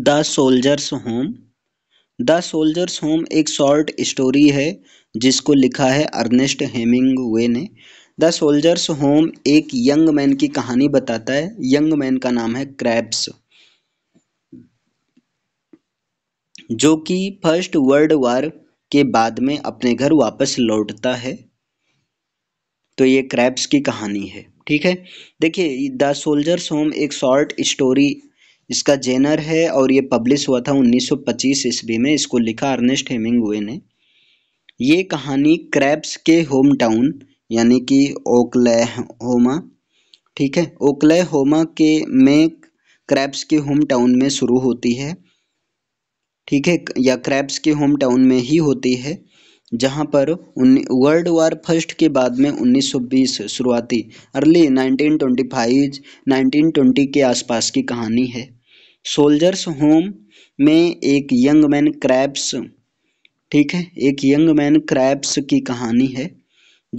the soldier's home the soldier's home एक short story है जिसको लिखा है अर्नेस्ट वे ने द सोल्जर्स होम एक यंग मैन की कहानी बताता है यंग मैन का नाम है क्रैब्स जो कि फर्स्ट वर्ल्ड वॉर के बाद में अपने घर वापस लौटता है तो ये क्रैब्स की कहानी है ठीक है देखिए द सोल्जर्स होम एक शॉर्ट स्टोरी इसका जेनर है और ये पब्लिश हुआ था 1925 ईस्वी में इसको लिखा अर्नेस्ट हेमिंग ने ये कहानी क्रैप्स के होम टाउन यानी कि होमा ठीक है होमा के में क्रैप्स के होम टाउन में शुरू होती है ठीक है या क्रैप्स के होम टाउन में ही होती है जहां पर वर्ल्ड वार फर्स्ट के बाद में 1920 शुरुआती अर्ली 1925 1920 के आसपास की कहानी है सोल्जर्स होम में एक यंग मैन क्रैप्स ठीक है एक यंग मैन क्रैप्स की कहानी है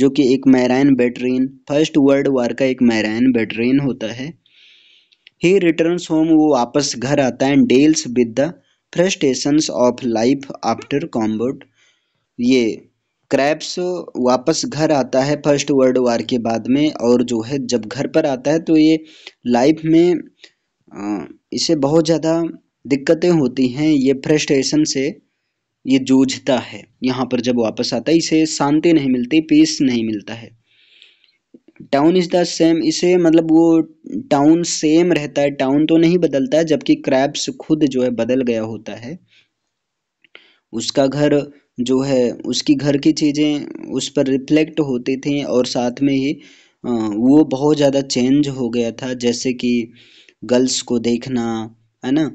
जो कि एक marine veteran first world war का एक मैराइन बेटरीन होता है ही रिटर्न्स होम वो वापस घर आता है deals with the frustrations of life after combat ये क्रैप्स वापस घर आता है फर्स्ट वर्ल्ड वार के बाद में और जो है जब घर पर आता है तो ये लाइफ में इसे बहुत ज़्यादा दिक्कतें होती हैं ये फ्रस्ट्रेशन से ये जूझता है यहाँ पर जब वापस आता है इसे शांति नहीं मिलती पीस नहीं मिलता है टाउन इज़ द सेम इसे मतलब वो टाउन सेम रहता है टाउन तो नहीं बदलता है जबकि क्रैप्स खुद जो है बदल गया होता है उसका घर जो है उसकी घर की चीज़ें उस पर रिफ्लेक्ट होती थी और साथ में ही वो बहुत ज़्यादा चेंज हो गया था जैसे कि गर्ल्स को देखना है ना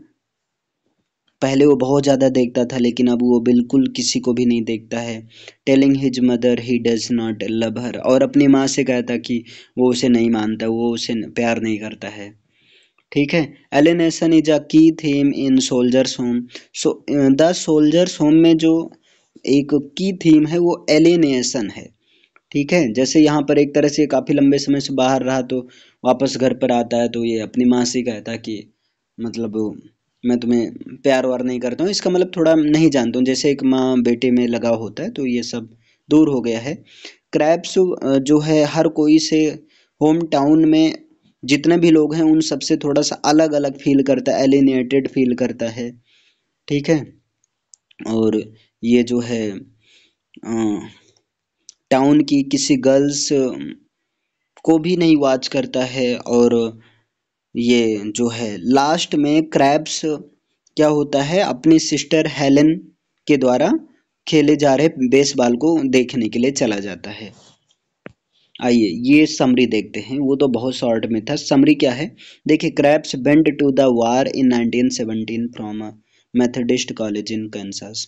पहले वो बहुत ज़्यादा देखता था लेकिन अब वो बिल्कुल किसी को भी नहीं देखता है telling his mother he does not love her और अपनी माँ से कहता कि वो उसे नहीं मानता वो उसे प्यार नहीं करता है ठीक है एलेनेसन is a key theme in soldier's home so the soldier's home में जो एक की थीम है वो एलिनेशन है ठीक है जैसे यहाँ पर एक तरह से काफ़ी लंबे समय से बाहर रहा तो वापस घर पर आता है तो ये अपनी माँ से कहता कि मतलब मैं तुम्हें प्यार वार नहीं करता हूँ इसका मतलब थोड़ा नहीं जानता हूँ जैसे एक माँ बेटे में लगा होता है तो ये सब दूर हो गया है क्रैप्स जो है हर कोई से होम टाउन में जितने भी लोग हैं उन सबसे थोड़ा सा अलग अलग फील करता है एलिनेटेड फील करता है ठीक है और ये जो है टाउन की किसी गर्ल्स को भी नहीं वाच करता है और ये जो है लास्ट में क्रैब्स क्या होता है अपनी सिस्टर हेलेन के द्वारा खेले जा रहे बेसबॉल को देखने के लिए चला जाता है आइए ये समरी देखते हैं वो तो बहुत शॉर्ट में था समरी क्या है देखिए Krebs went to the war in 1917 from Methodist college in Kansas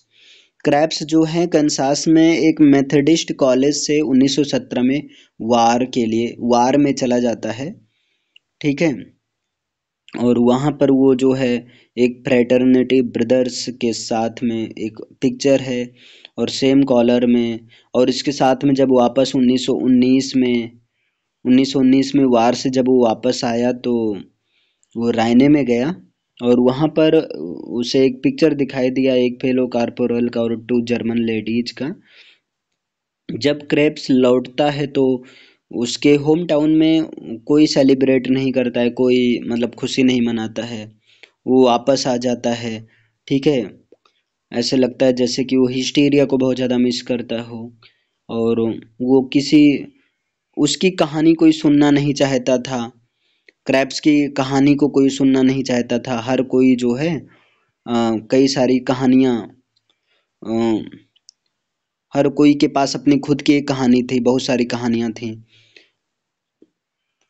Krebs जो हैं कंसास में एक मेथडिस्ट कॉलेज से 1917 में वार के लिए वार में चला जाता है ठीक है और वहाँ पर वो जो है एक फ्रेटर्निटी ब्रदर्स के साथ में एक पिक्चर है और सेम कॉलर में और इसके साथ में जब वापस 1919 में 1919 में वार से जब वो वापस आया तो वो रायने में गया और वहाँ पर उसे एक पिक्चर दिखाई दिया एक फेलो कार्पोरल का और टू जर्मन लेडीज का जब क्रेप्स लौटता है तो उसके होम टाउन में कोई सेलिब्रेट नहीं करता है कोई मतलब खुशी नहीं मनाता है वो वापस आ जाता है ठीक है ऐसे लगता है जैसे कि वो हिस्टीरिया को बहुत ज़्यादा मिस करता हो और वो किसी उसकी कहानी कोई सुनना नहीं चाहता था क्रैप्स की कहानी को कोई सुनना नहीं चाहता था हर कोई जो है कई सारी कहानियाँ हर कोई के पास अपनी खुद की एक कहानी थी बहुत सारी कहानियाँ थी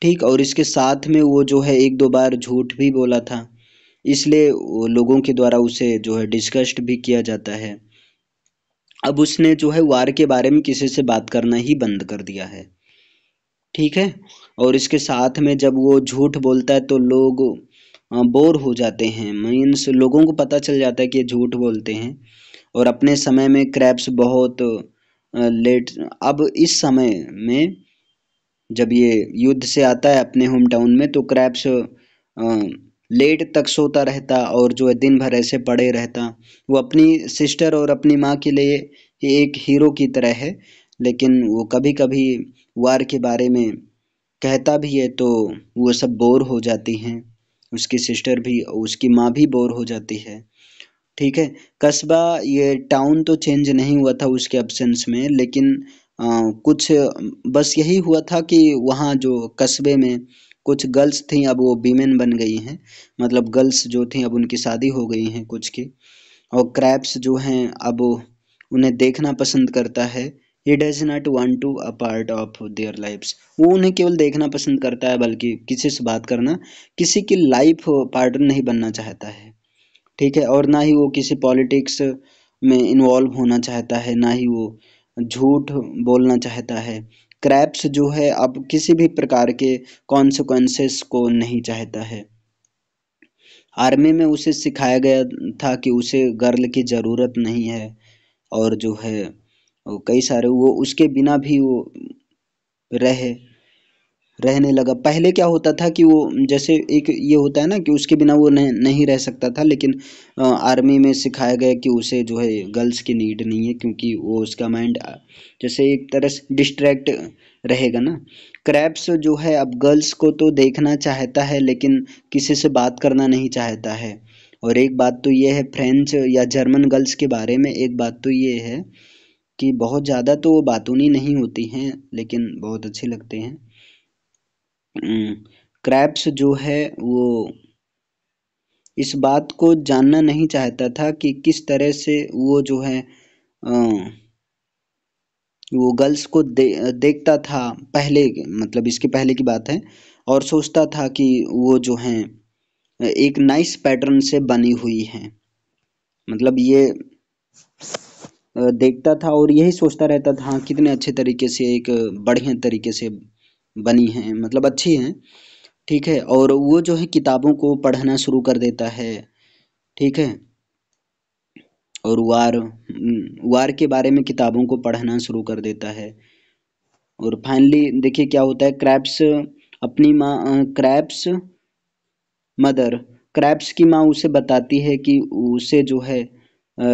ठीक और इसके साथ में वो जो है एक दो बार झूठ भी बोला था इसलिए लोगों के द्वारा उसे जो है डिस्कस्ड भी किया जाता है अब उसने जो है वार के बारे में किसी से बात करना ही बंद कर दिया है ठीक है और इसके साथ में जब वो झूठ बोलता है तो लोग बोर हो जाते हैं मीन्स लोगों को पता चल जाता है कि ये झूठ बोलते हैं और अपने समय में क्रैप्स बहुत लेट अब इस समय में जब ये युद्ध से आता है अपने होम टाउन में तो क्रैप्स लेट तक सोता रहता और जो है दिन भर ऐसे पड़े रहता वो अपनी सिस्टर और अपनी माँ के लिए एक हीरो की तरह है लेकिन वो कभी कभी वार के बारे में कहता भी है तो वो सब बोर हो जाती हैं उसकी सिस्टर भी उसकी माँ भी बोर हो जाती है ठीक है कस्बा ये टाउन तो चेंज नहीं हुआ था उसके एबसेंस में लेकिन आ, कुछ बस यही हुआ था कि वहाँ जो कस्बे में कुछ गर्ल्स थी अब वो वीमेन बन गई हैं मतलब गर्ल्स जो थी अब उनकी शादी हो गई हैं कुछ की और क्रैप्स जो हैं अब उन्हें देखना पसंद करता है he does not want to a part of their lifes वो उन्हें केवल देखना पसंद करता है बल्कि किसी से बात करना किसी की लाइफ पार्टनर नहीं बनना चाहता है ठीक है और ना ही वो किसी पॉलिटिक्स में इन्वॉल्व होना चाहता है ना ही वो झूठ बोलना चाहता है क्रैप्स जो है अब किसी भी प्रकार के कॉन्सिक्वेंसेस को नहीं चाहता है आर्मी में उसे सिखाया गया था कि उसे गर्ल की ज़रूरत नहीं है और जो है कई सारे वो उसके बिना भी वो रहे रहने लगा पहले क्या होता था कि वो जैसे एक ये होता है ना कि उसके बिना वो नहीं नहीं रह सकता था लेकिन आर्मी में सिखाया गया कि उसे जो है गर्ल्स की नीड नहीं है क्योंकि वो उसका माइंड जैसे एक तरह से डिस्ट्रैक्ट रहेगा ना क्रैप्स जो है अब गर्ल्स को तो देखना चाहता है लेकिन किसी से बात करना नहीं चाहता है और एक बात तो ये है फ्रेंच या जर्मन गर्ल्स के बारे में एक बात तो ये है कि बहुत ज़्यादा तो वो बातूनी नहीं होती हैं लेकिन बहुत अच्छे लगते हैं क्रैप्स जो है वो इस बात को जानना नहीं चाहता था कि किस तरह से वो जो है वो गर्ल्स को दे, देखता था पहले मतलब इसके पहले की बात है और सोचता था कि वो जो हैं एक नाइस पैटर्न से बनी हुई हैं मतलब ये देखता था और यही सोचता रहता था हाँ कितने अच्छे तरीके से एक बढ़िया तरीके से बनी हैं मतलब अच्छी हैं ठीक है और वो जो है किताबों को पढ़ना शुरू कर देता है ठीक है और वार वार के बारे में किताबों को पढ़ना शुरू कर देता है और फाइनली देखिए क्या होता है क्रैप्स अपनी माँ क्रैप्स मदर क्रैप्स की माँ उसे बताती है कि उसे जो है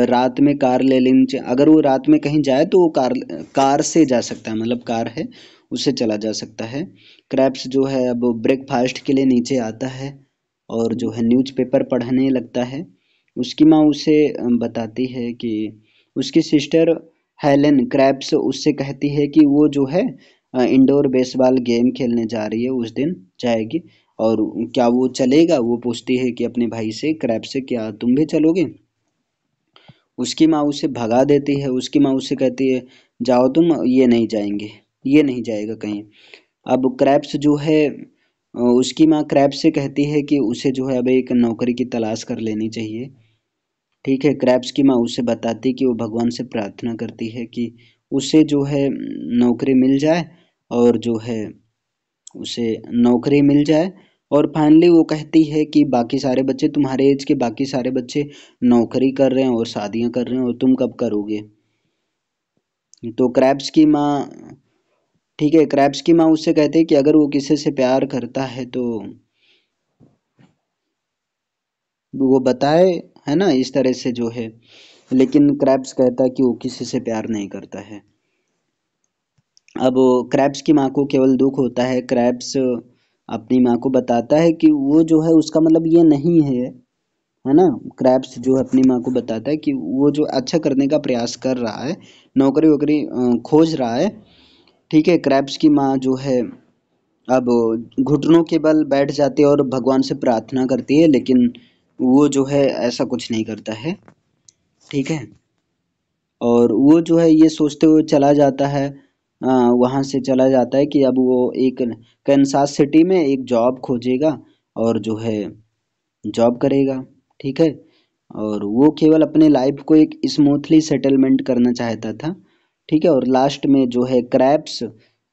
रात में कार ले लेनी अगर वो रात में कहीं जाए तो वो कार कार से जा सकता है मतलब कार है उससे चला जा सकता है क्रैप्स जो है अब ब्रेकफास्ट के लिए नीचे आता है और जो है न्यूज़पेपर पढ़ने लगता है उसकी माँ उसे बताती है कि उसकी सिस्टर हेलेन क्रैप्स उससे कहती है कि वो जो है इंडोर बेसबॉल गेम खेलने जा रही है उस दिन जाएगी और क्या वो चलेगा वो पूछती है कि अपने भाई से क्रैप से क्या तुम भी चलोगे उसकी माँ उसे भगा देती है उसकी माँ उसे कहती है जाओ तुम ये नहीं जाएंगे ये नहीं जाएगा कहीं अब क्रैप्स जो है उसकी माँ क्रैप्स से कहती है कि उसे जो है अब एक नौकरी की तलाश कर लेनी चाहिए ठीक है क्रैप्स की माँ उसे बताती कि वो भगवान से प्रार्थना करती है कि उसे जो है नौकरी मिल जाए और जो है उसे नौकरी मिल जाए और फाइनली वो कहती है कि बाकी सारे बच्चे तुम्हारे एज के बाकी सारे बच्चे नौकरी कर रहे हैं और शादियां कर रहे हैं और तुम कब करोगे तो क्रैप्स की माँ ठीक है क्रैप्स की माँ उससे कहते हैं कि अगर वो किसी से प्यार करता है तो वो बताए है ना इस तरह से जो है लेकिन क्रैप्स कहता है कि वो किसी से प्यार नहीं करता है अब क्रैप्स की माँ को केवल दुख होता है क्रैप्स अपनी माँ को बताता है कि वो जो है उसका मतलब ये नहीं है है ना क्रैप्स जो है अपनी माँ को बताता है कि वो जो अच्छा करने का प्रयास कर रहा है नौकरी वोकरी खोज रहा है ठीक है क्रैप्स की माँ जो है अब घुटनों के बल बैठ जाती है और भगवान से प्रार्थना करती है लेकिन वो जो है ऐसा कुछ नहीं करता है ठीक है और वो जो है ये सोचते हुए चला जाता है वहाँ से चला जाता है कि अब वो एक कैनसास सिटी में एक जॉब खोजेगा और जो है जॉब करेगा ठीक है और वो केवल अपने लाइफ को एक स्मूथली सेटलमेंट करना चाहता था ठीक है और लास्ट में जो है क्रैप्स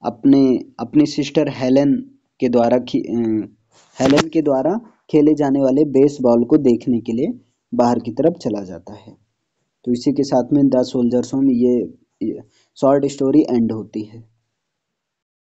अपने अपने सिस्टर हेलेन के द्वारा हेलेन के द्वारा खेले जाने वाले बेसबॉल को देखने के लिए बाहर की तरफ चला जाता है तो इसी के साथ में द सोल्जर्स होम ये, ये शॉर्ट स्टोरी एंड होती है